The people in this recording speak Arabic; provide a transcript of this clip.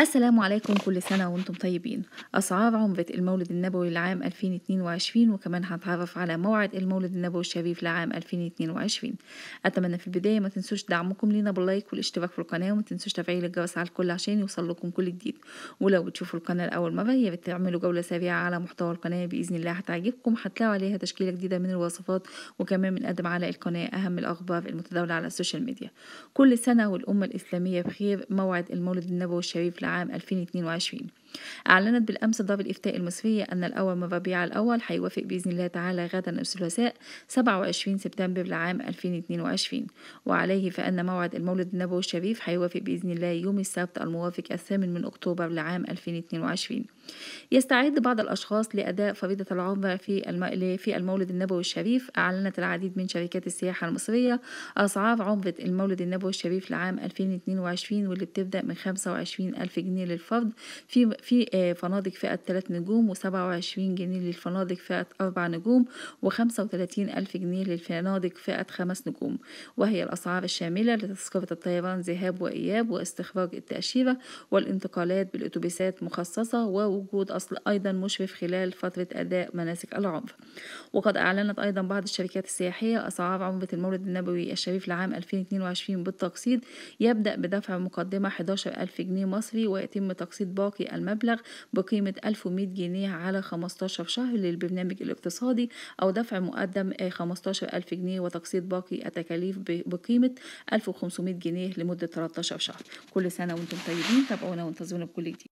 السلام عليكم كل سنة وانتم طيبين أسعار عمرة المولد النبوي لعام 2022 وكمان هتعرف على موعد المولد النبوي الشريف لعام 2022 أتمنى في البداية ما تنسوش دعمكم لينا باللايك والاشتراك في القناة وما تنسوش تفعيل الجرس على الكل عشان يوصل لكم كل جديد ولو بتشوفوا القناة لأول مرة يا بتعملوا جولة سريعة على محتوى القناة بإذن الله هتعجبكم هتلاقوا عليها تشكيلة جديدة من الوصفات وكمان بنقدم على القناة أهم الأخبار المتداولة على السوشيال ميديا كل سنة والأمة الإسلامية بخير موعد المولد النبوي الشريف لعام عام 2022 أعلنت بالأمس ضابط الإفتاء المصرية أن الأول من ربيع الأول هيوافق بإذن الله تعالى غدا الثلاثاء 27 سبتمبر لعام 2022 وعليه فأن موعد المولد النبوي الشريف هيوافق بإذن الله يوم السبت الموافق الثامن من أكتوبر لعام 2022 يستعد بعض الأشخاص لأداء فريضة العمرة في في المولد النبوي الشريف أعلنت العديد من شركات السياحة المصرية أسعار عمرة المولد النبوي الشريف لعام 2022 واللي بتبدأ من 25 ألف جنيه للفرد في في آه، فنادق فئة 3 نجوم و27 جنيه للفنادق فئة 4 نجوم و35 ألف جنيه للفنادق فئة 5 نجوم وهي الأسعار الشاملة لتذكرة الطيران ذهاب وإياب واستخراج التأشيرة والانتقالات بالأتوبيسات مخصصة ووجود أصل أيضا مشرف خلال فترة أداء مناسك العمر وقد أعلنت أيضا بعض الشركات السياحية أسعار عمرة المولد النبوي الشريف لعام 2022 بالتقسيط يبدأ بدفع مقدمة 11 ألف جنيه مصري ويتم تقسيط باقي المبلغ مبلغ بقيمة 1100 جنيه على 15 شهر للبرنامج الاقتصادي أو دفع مقدم 15000 آه، جنيه وتقسيط باقي التكاليف بقيمة 1500 جنيه لمدة 13 شهر كل سنة وانتم طيبين تابعونا وانتظرونا بكل جديد